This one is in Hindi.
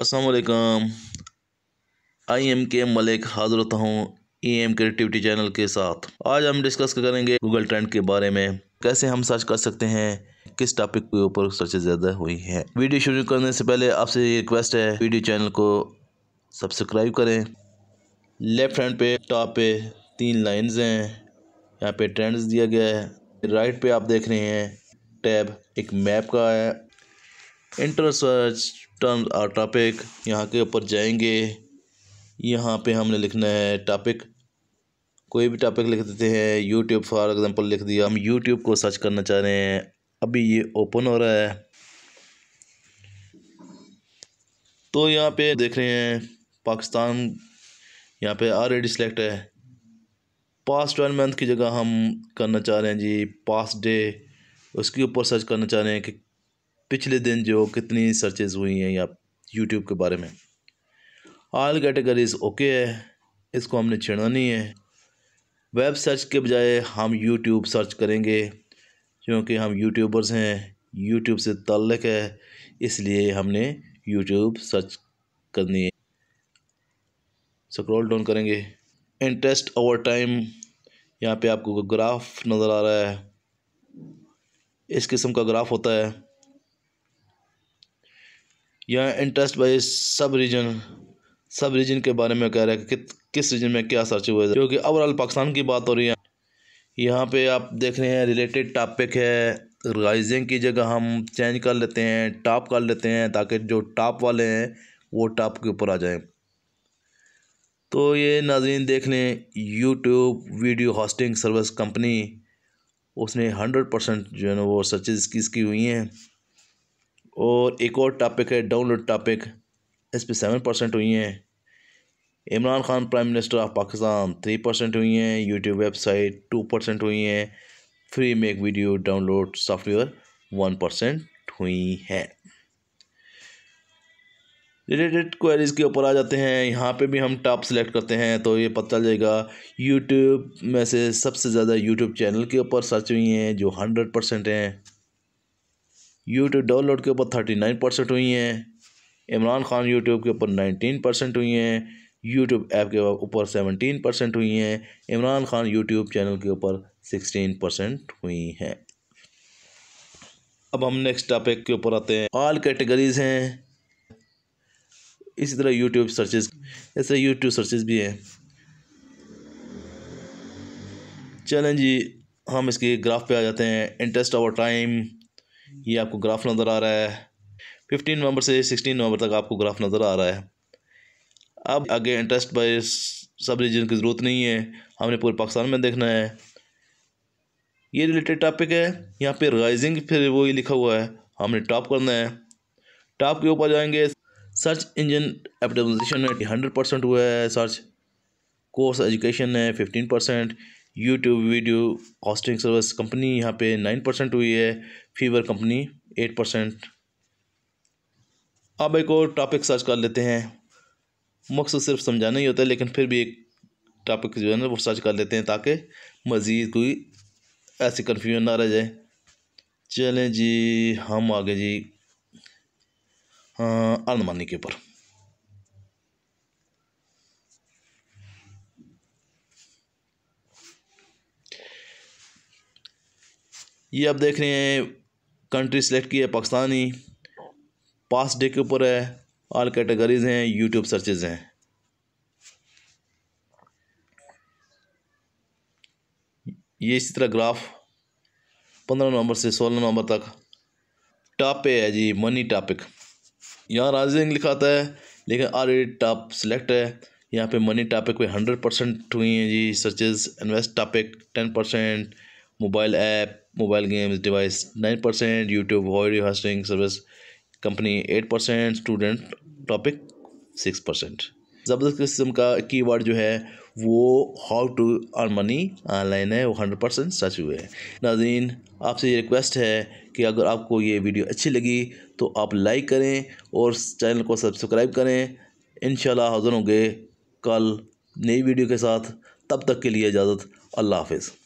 असलकम आई एम के मलिक हाजिर होता हूँ ई एम क्रिएटिविटी चैनल के साथ आज हम डिस्कस करेंगे गूगल ट्रेंड के बारे में कैसे हम सर्च कर सकते हैं किस टॉपिक के ऊपर सर्च ज़्यादा हुई है वीडियो शुरू करने से पहले आपसे ये रिक्वेस्ट है वीडियो चैनल को सब्सक्राइब करें लेफ्ट हैंड पे टॉप पे तीन लाइंस हैं यहाँ पे ट्रेंड्स दिया गया है राइट पे आप देख रहे हैं टैब एक मैप का है इंटर सर्च टर्म और टॉपिक यहाँ के ऊपर जाएंगे यहाँ पे हमने लिखना है टॉपिक कोई भी टॉपिक लिख देते हैं यूट्यूब फॉर एग्ज़ाम्पल लिख दिया हम यूट्यूब को सर्च करना चाह रहे हैं अभी ये ओपन हो रहा है तो यहाँ पे देख रहे हैं पाकिस्तान यहाँ पे ऑलरेडी सिलेक्ट है पास्ट ट्वेल्व मंथ की जगह हम करना चाह रहे हैं जी पास्ट डे उसके ऊपर सर्च करना चाह रहे हैं कि पिछले दिन जो कितनी सर्चेज हुई हैं या यूट्यूब के बारे में आल कैटेगरीज ओके है इसको हमने छेड़ना नहीं है वेब सर्च के बजाय हम यूट्यूब सर्च करेंगे क्योंकि हम यूट्यूबर्स हैं यूट्यूब से ताल्लक है इसलिए हमने यूट्यूब सर्च करनी है स्क्रॉल डाउन करेंगे इंटरेस्ट ओवर टाइम यहाँ पे आपको ग्राफ नज़र आ रहा है इस किस्म का ग्राफ होता है यहाँ interest wise subregion subregion के बारे में कह रहे हैं कि किस रीजन में क्या सर्च हुआ है क्योंकि ओवरऑल पाकिस्तान की बात हो रही है यहाँ पे आप देख रहे हैं रिलेटेड टॉपिक है राइजिंग की जगह हम चेंज कर लेते हैं टॉप कर लेते हैं ताकि जो टॉप वाले हैं वो टॉप के ऊपर आ जाएं तो ये नाजीन देख लें YouTube video hosting service company उसने हंड्रेड परसेंट जो है ना वो सर्चेज़ किसकी हुई हैं और एक और टॉपिक है डाउनलोड टॉपिक इस पर सेवन परसेंट हुई हैं Imran Khan prime minister of Pakistan three percent हुई हैं यूट्यूब वेबसाइट टू परसेंट हुई हैं free make video download software one percent हुई हैं रिलेटेड क्वेरीज़ के ऊपर आ जाते हैं यहाँ पे भी हम टॉप सेलेक्ट करते हैं तो ये पता चल जाएगा यूट्यूब में से सबसे ज़्यादा यूट्यूब चैनल के ऊपर सर्च हुई हैं जो हंड्रेड परसेंट हैं यूट्यूब डाउनलोड के ऊपर थर्टी नाइन परसेंट हुई हैं इमरान खान यूट्यूब के ऊपर नाइनटीन परसेंट हुई हैं यूट्यूब ऐप के ऊपर सेवनटीन परसेंट हुई हैं इमरान खान यूट्यूब चैनल के ऊपर सिक्सटीन परसेंट हुई हैं अब हम नेक्स्ट टॉपिक के ऊपर आते हैं ऑल कैटेगरीज हैं इसी तरह यूट्यूब सर्चेज ऐसे यूट्यूब सर्चेज भी हैं चलें जी हम इसके ग्राफ पे आ जाते हैं इंटरेस्ट ऑवर टाइम ये आपको ग्राफ नज़र आ रहा है फिफ्टीन नवंबर से सिक्सटीन नवंबर तक आपको ग्राफ नज़र आ रहा है अब आगे इंटरेस्ट बाय सब रीजन की ज़रूरत नहीं है हमने पूरे पाकिस्तान में देखना है ये रिलेटेड टॉपिक है यहाँ पे राइजिंग फिर वो ही लिखा हुआ है हमने टॉप करना है टॉप के ऊपर जाएंगे सर्च इंजन एप्टोमेशन है हंड्रेड परसेंट हुआ है सर्च कोर्स एजुकेशन है fifteen percent YouTube video hosting service company यहाँ पे नाइन परसेंट हुई है फीवर कंपनी एट परसेंट अब एक और टॉपिक सर्च कर लेते हैं मकसद सिर्फ समझाना ही होता है लेकिन फिर भी एक टॉपिक जो है ना वो सर्च कर लेते हैं ताकि मज़ीद कोई ऐसी कन्फ्यूजन ना रह जाए चलें जी हम आगे जी हाँ अनमानी के ऊपर ये आप देख रहे हैं कंट्री सेलेक्ट की है पाकिस्तानी पास डे के ऊपर है ऑल कैटेगरीज हैं यूट्यूब सर्चेज हैं ये इसी तरह ग्राफ पंद्रह नवंबर से सोलह नवंबर तक टॉप पे है जी मनी टॉपिक यहाँ राजिंग लिखा आता है लेकिन ऑलरेडी टॉप सेलेक्ट है यहाँ पे मनी टॉपिक पे हंड्रेड परसेंट हुई हैं जी searches invest topic ten percent mobile app mobile games device nine percent YouTube audio hosting service company eight percent student topic six percent ज़बरदस्त किस्म का की वर्ड जो है वो how to earn money online है वो हंड्रेड परसेंट सच हुए हैं नाजीन आपसे ये रिक्वेस्ट है कि अगर आपको ये वीडियो अच्छी लगी तो आप लाइक करें और चैनल को सब्सक्राइब करें इन हाजिर होंगे कल नई वीडियो के साथ तब तक के लिए इजाज़त अल्लाह हाफिज़